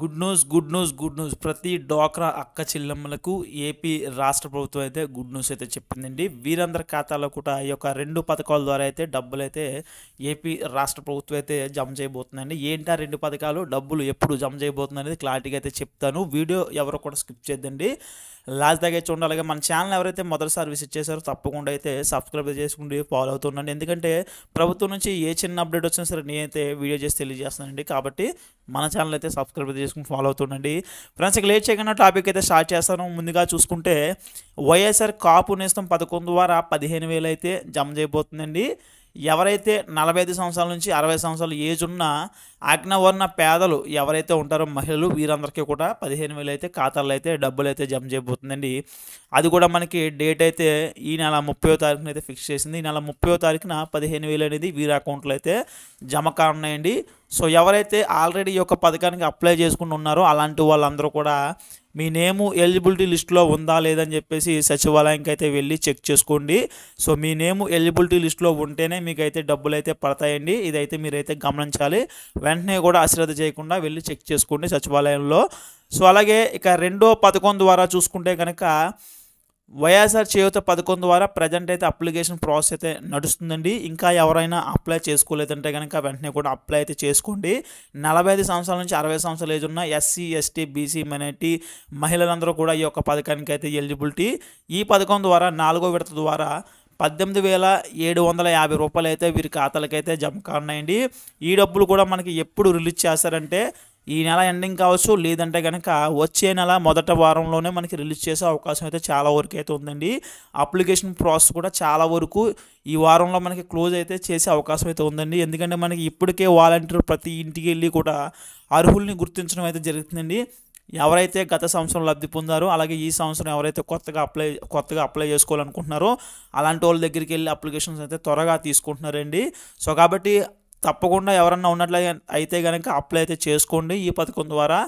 good news good news good news ప్రతి డోక్రా అక్క చెల్లెమ్మలకు ఏపీ రాష్ట్ర ప్రభుత్వం అయితే గుడ్ న్యూస్ అయితే చెప్పిందండి వీరందరి ఖాతాలో కూడా ఈ యొక్క రెండు పథకాల ద్వారా అయితే డబ్బులు అయితే ఏపీ రాష్ట్ర ప్రభుత్వం అయితే జమ చేయబోతుందండి ఏంటి ఆ రెండు పథకాలు డబ్బులు ఎప్పుడు జమ చేయబోతుంది అనేది క్లారిటీగా అయితే చెప్తాను వీడియో ఎవరు కూడా స్కిప్ చేద్దండి లాస్ట్ దాకా చూడండి అలాగే మన ఛానల్ ఎవరైతే మొదటిసారి విజిట్ చేశారో తప్పకుండా అయితే సబ్స్క్రైబ్ చేసుకుంటూ ఫాలో అవుతుండండి ఎందుకంటే ప్రభుత్వం నుంచి ఏ చిన్న అప్డేట్ వచ్చినా సరే నేనైతే వీడియో చేసి తెలియజేస్తానండి కాబట్టి మన ఛానల్ అయితే సబ్స్క్రైబ్ చేసుకుని ఫాలో అవుతుండండి ఫ్రెండ్స్ ఇక లేట్ చేయకుండా టాపిక్ అయితే స్టార్ట్ చేస్తాను ముందుగా చూసుకుంటే వైఎస్ఆర్ కాపు నేస్తం పదకొండు ద్వారా పదిహేను వేలు అయితే జమ చేయబోతుందండి ఎవరైతే నలభై ఐదు సంవత్సరాల నుంచి అరవై సంవత్సరాల ఏజ్ ఉన్న అగ్నవర్ణ పేదలు ఎవరైతే ఉంటారో మహిళలు వీరందరికీ కూడా పదిహేను వేలు అయితే ఖాతాలు అయితే డబ్బులు అయితే జమ చేయబోతుందండి అది కూడా మనకి డేట్ అయితే ఈ నెల ముప్పయో తారీఖున అయితే ఫిక్స్ చేసింది ఈ నెల ముప్పయో తారీఖున పదిహేను వేలు అనేది వీరి అకౌంట్లో అయితే జమ కానున్నాయండి సో ఎవరైతే ఆల్రెడీ ఈ యొక్క పథకానికి అప్లై చేసుకుని ఉన్నారో అలాంటి వాళ్ళందరూ కూడా మీ నేము ఎలిజిబిలిటీ లిస్టులో ఉందా లేదని చెప్పేసి సచివాలయంకి అయితే వెళ్ళి చెక్ చేసుకోండి సో మీ నేము ఎలిజిబిలిటీ లిస్ట్లో ఉంటేనే మీకు అయితే డబ్బులు అయితే పడతాయండి ఇదైతే మీరైతే గమనించాలి వెంటనే కూడా అశ్రద్ధ చేయకుండా వెళ్ళి చెక్ చేసుకోండి సచివాలయంలో సో అలాగే ఇక రెండో పథకం ద్వారా చూసుకుంటే కనుక వైఎస్ఆర్ చేయూత పథకం ద్వారా ప్రజెంట్ అయితే అప్లికేషన్ ప్రాసెస్ అయితే నడుస్తుందండి ఇంకా ఎవరైనా అప్లై చేసుకోలేదంటే కనుక వెంటనే కూడా అప్లై అయితే చేసుకోండి నలభై ఐదు సంవత్సరాల నుంచి అరవై సంవత్సరాలు ఏజ్ ఉన్న ఎస్సీ ఎస్టీ బీసీ మైనార్టీ మహిళలందరూ కూడా ఈ యొక్క పథకానికి అయితే ఎలిజిబిలిటీ ఈ పథకం ద్వారా నాలుగో విడత ద్వారా పద్దెనిమిది వేల ఏడు వందల యాభై రూపాయలు అయితే వీరి ఖాతాలకైతే జమ కానున్నాయండి ఈ డబ్బులు కూడా మనకి ఎప్పుడు రిలీజ్ చేస్తారంటే ఈ నెల ఎండింగ్ కావచ్చు లేదంటే కనుక వచ్చే నెల మొదట వారంలోనే మనకి రిలీజ్ చేసే అవకాశం అయితే చాలా వరకు అయితే ఉందండి అప్లికేషన్ ప్రాసెస్ కూడా చాలా వరకు ఈ వారంలో మనకి క్లోజ్ అయితే చేసే అవకాశం అయితే ఉందండి ఎందుకంటే మనకి ఇప్పటికే వాలంటీర్ ప్రతి ఇంటికి వెళ్ళి కూడా అర్హుల్ని గుర్తించడం అయితే జరుగుతుందండి ఎవరైతే గత సంవత్సరం లబ్ధి పొందారో అలాగే ఈ సంవత్సరం ఎవరైతే కొత్తగా అప్లై కొత్తగా అప్లై చేసుకోవాలనుకుంటున్నారో అలాంటి వాళ్ళ దగ్గరికి వెళ్ళి అప్లికేషన్స్ అయితే త్వరగా తీసుకుంటున్నారండి సో కాబట్టి తప్పకుండా ఎవరన్నా ఉన్నట్లయి అయితే కనుక అప్లై అయితే చేసుకోండి ఈ పథకం ద్వారా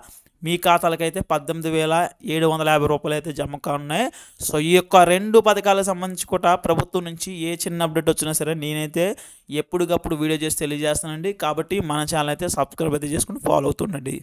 మీ ఖాతాలకైతే పద్దెనిమిది వేల ఏడు వందల యాభై రూపాయలు అయితే జమ కానున్నాయి సో ఈ యొక్క రెండు పథకాలకు సంబంధించి కూడా ప్రభుత్వం నుంచి ఏ చిన్న అప్డేట్ వచ్చినా సరే నేనైతే ఎప్పటికప్పుడు వీడియో చేసి తెలియజేస్తానండి కాబట్టి మన ఛానల్ అయితే సబ్స్క్రైబ్ అయితే చేసుకుని ఫాలో అవుతుండండి